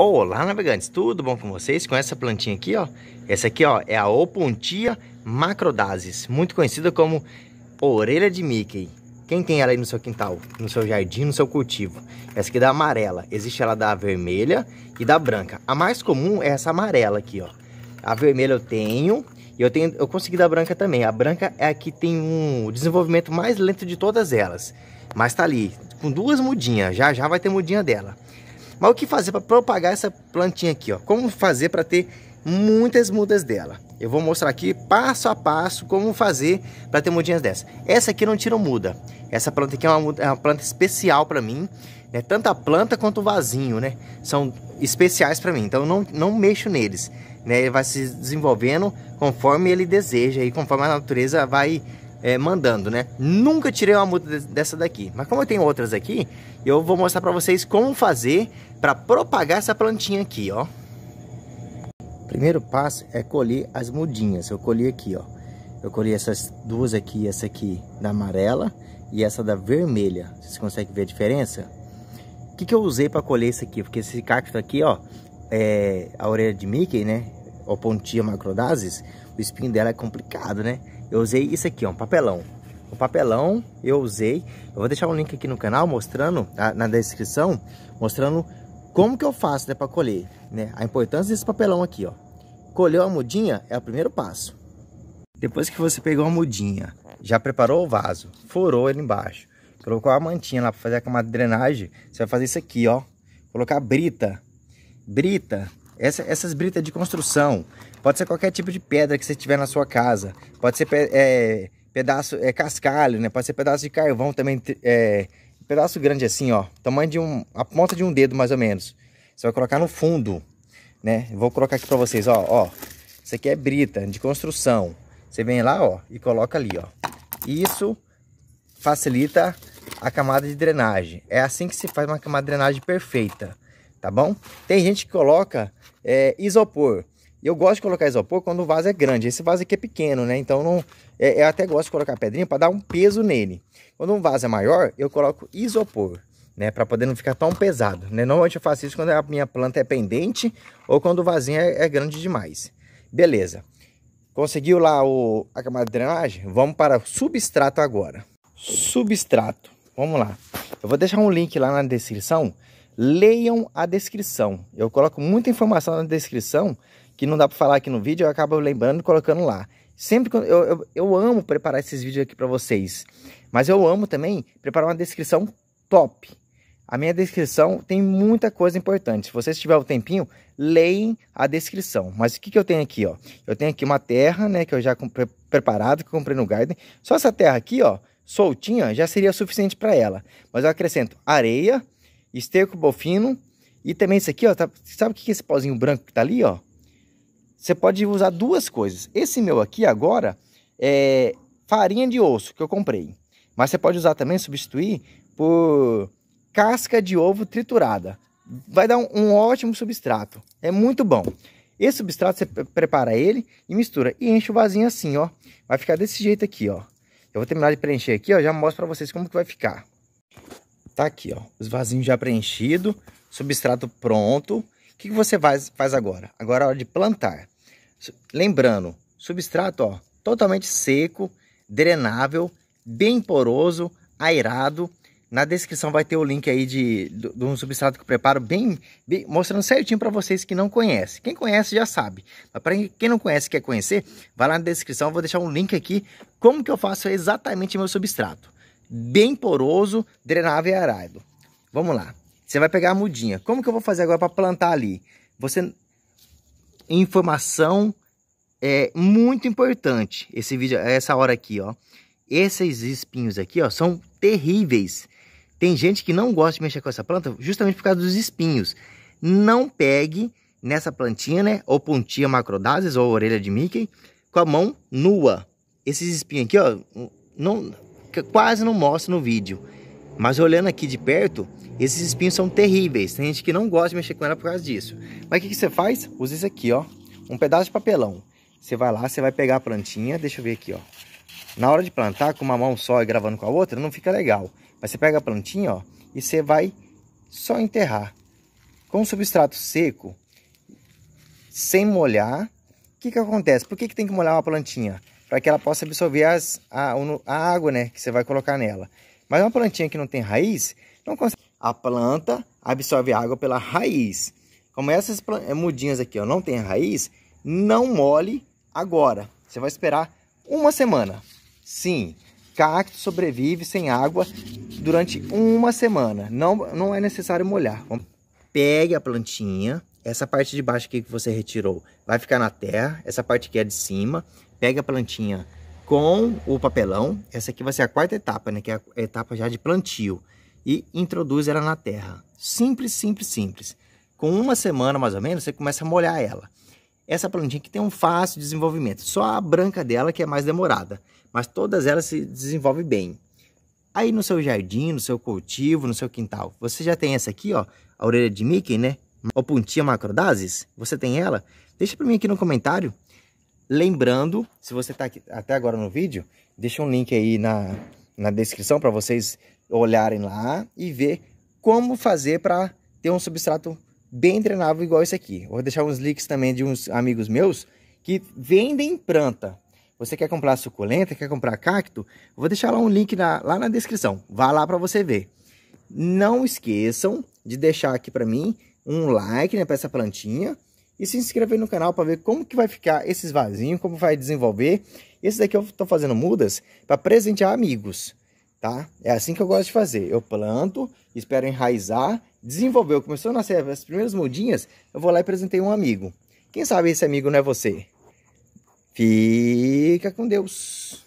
Olá, navegantes, tudo bom com vocês? Com essa plantinha aqui, ó. Essa aqui, ó, é a Opuntia macrodasis, muito conhecida como orelha de Mickey. Quem tem ela aí no seu quintal, no seu jardim, no seu cultivo? Essa aqui é da amarela. Existe ela da vermelha e da branca. A mais comum é essa amarela aqui, ó. A vermelha eu tenho e eu, tenho, eu consegui da branca também. A branca é a que tem um desenvolvimento mais lento de todas elas. Mas tá ali, com duas mudinhas. Já já vai ter mudinha dela. Mas o que fazer para propagar essa plantinha aqui, ó? Como fazer para ter muitas mudas dela? Eu vou mostrar aqui passo a passo como fazer para ter mudinhas dessa. Essa aqui não tira muda. Essa planta aqui é uma, é uma planta especial para mim. Né? Tanto a planta quanto o vasinho, né? São especiais para mim. Então eu não, não mexo neles. Né? Ele vai se desenvolvendo conforme ele deseja e conforme a natureza vai é, mandando, né? Nunca tirei uma multa dessa daqui. Mas como eu tenho outras aqui, eu vou mostrar para vocês como fazer para propagar essa plantinha aqui, ó. Primeiro passo é colher as mudinhas. Eu colhi aqui, ó. Eu colhi essas duas aqui, essa aqui da amarela e essa da vermelha. Vocês conseguem ver a diferença? O que, que eu usei para colher isso aqui? Porque esse cacto aqui, ó, é a orelha de Mickey, né? ou pontinha macrodasis, o espinho dela é complicado, né? Eu usei isso aqui, ó, um papelão. O papelão eu usei, eu vou deixar um link aqui no canal mostrando, tá? na descrição, mostrando como que eu faço né, para colher, né? A importância desse papelão aqui, ó. Colheu a mudinha é o primeiro passo. Depois que você pegou a mudinha, já preparou o vaso, furou ele embaixo, colocou a mantinha lá para fazer a camada de drenagem, você vai fazer isso aqui, ó. Colocar brita. Brita essa, essas britas de construção, pode ser qualquer tipo de pedra que você tiver na sua casa, pode ser é, pedaço, é, cascalho, né? Pode ser pedaço de carvão também, é, pedaço grande assim, ó, tamanho de um, a ponta de um dedo mais ou menos. Você vai colocar no fundo, né? Vou colocar aqui para vocês, ó, ó. Isso aqui é brita de construção. Você vem lá, ó, e coloca ali, ó. Isso facilita a camada de drenagem. É assim que se faz uma camada de drenagem perfeita tá bom? Tem gente que coloca é, isopor. Eu gosto de colocar isopor quando o vaso é grande. Esse vaso aqui é pequeno, né? Então não, é, é eu até gosto de colocar pedrinha para dar um peso nele. Quando um vaso é maior, eu coloco isopor, né? Para poder não ficar tão pesado. Né? Normalmente eu faço isso quando a minha planta é pendente ou quando o vasinho é, é grande demais. Beleza. Conseguiu lá o, a camada de drenagem? Vamos para substrato agora. Substrato. Vamos lá. Eu vou deixar um link lá na descrição leiam a descrição. Eu coloco muita informação na descrição que não dá para falar aqui no vídeo, eu acabo lembrando e colocando lá. Sempre que eu, eu, eu amo preparar esses vídeos aqui para vocês, mas eu amo também preparar uma descrição top. A minha descrição tem muita coisa importante. Se vocês tiver o tempinho, leem a descrição. Mas o que, que eu tenho aqui, ó? Eu tenho aqui uma terra, né, que eu já comprei, preparado, que eu comprei no garden. Só essa terra aqui, ó, soltinha, já seria suficiente para ela. Mas eu acrescento areia, esterco bofino e também isso aqui, ó, tá, sabe o que é esse pozinho branco que tá ali, ó? Você pode usar duas coisas. Esse meu aqui agora é farinha de osso que eu comprei, mas você pode usar também substituir por casca de ovo triturada. Vai dar um, um ótimo substrato, é muito bom. Esse substrato você prepara ele e mistura e enche o vasinho assim, ó. Vai ficar desse jeito aqui, ó. Eu vou terminar de preencher aqui, ó, já mostro para vocês como que vai ficar. Tá aqui, ó, os vasinhos já preenchido, substrato pronto. O que, que você faz, faz agora? Agora é hora de plantar. Lembrando, substrato, ó, totalmente seco, drenável, bem poroso, aerado. Na descrição vai ter o link aí de, de, de um substrato que eu preparo bem, bem mostrando certinho para vocês que não conhece. Quem conhece já sabe, mas para quem não conhece quer conhecer, vai lá na descrição, eu vou deixar um link aqui como que eu faço exatamente meu substrato bem poroso, drenável e arado. Vamos lá. Você vai pegar a mudinha. Como que eu vou fazer agora para plantar ali? Você informação é muito importante. Esse vídeo, essa hora aqui, ó. Esses espinhos aqui, ó, são terríveis. Tem gente que não gosta de mexer com essa planta justamente por causa dos espinhos. Não pegue nessa plantinha, né? Ou pontinha macrodases ou orelha de Mickey com a mão nua. Esses espinhos aqui, ó, não quase não mostra no vídeo. Mas olhando aqui de perto, esses espinhos são terríveis. Tem gente que não gosta de mexer com ela por causa disso. Mas o que, que você faz? Usa isso aqui, ó. Um pedaço de papelão. Você vai lá, você vai pegar a plantinha. Deixa eu ver aqui, ó. Na hora de plantar, com uma mão só e gravando com a outra, não fica legal. Mas você pega a plantinha, ó, e você vai só enterrar. Com substrato seco, sem molhar, o que, que acontece? Por que, que tem que molhar uma plantinha? para que ela possa absorver as, a, a, água né, que você vai colocar nela. Mas uma plantinha que não tem raiz, não consegue. A planta absorve água pela raiz. Como essas eh, mudinhas aqui ó, não tem raiz, não molhe agora. Você vai esperar uma semana. Sim, cacto sobrevive sem água durante uma semana. Não, não é necessário molhar. Pegue a plantinha, essa parte de baixo aqui que você retirou vai ficar na terra, essa parte aqui é de cima, pega a plantinha com o papelão, essa aqui vai ser a quarta etapa, né, que é a etapa já de plantio, e introduz ela na terra. Simples, simples, simples. Com uma semana mais ou menos, você começa a molhar ela. Essa plantinha aqui tem um fácil desenvolvimento, só a branca dela que é mais demorada, mas todas elas se desenvolvem bem. Aí no seu jardim, no seu cultivo, no seu quintal, você já tem essa aqui, ó, a orelha de Mickey, né? ou Puntia macrodasis? Você tem ela? Deixa para mim aqui no comentário. Lembrando, se você está até agora no vídeo, deixa um link aí na, na descrição para vocês olharem lá e ver como fazer para ter um substrato bem drenável igual esse aqui. Vou deixar uns links também de uns amigos meus que vendem planta. Você quer comprar suculenta, quer comprar cacto? Vou deixar lá um link na, lá na descrição. Vá lá para você ver. Não esqueçam de deixar aqui para mim um like né, para essa plantinha e se inscrever no canal para ver como que vai ficar esses vasinhos, como vai desenvolver. Esse daqui eu estou fazendo mudas para presentear amigos, tá? É assim que eu gosto de fazer. Eu planto, espero enraizar, desenvolver. Começou a nascer as primeiras mudinhas, eu vou lá e presentei um amigo. Quem sabe esse amigo não é você? Fica com Deus!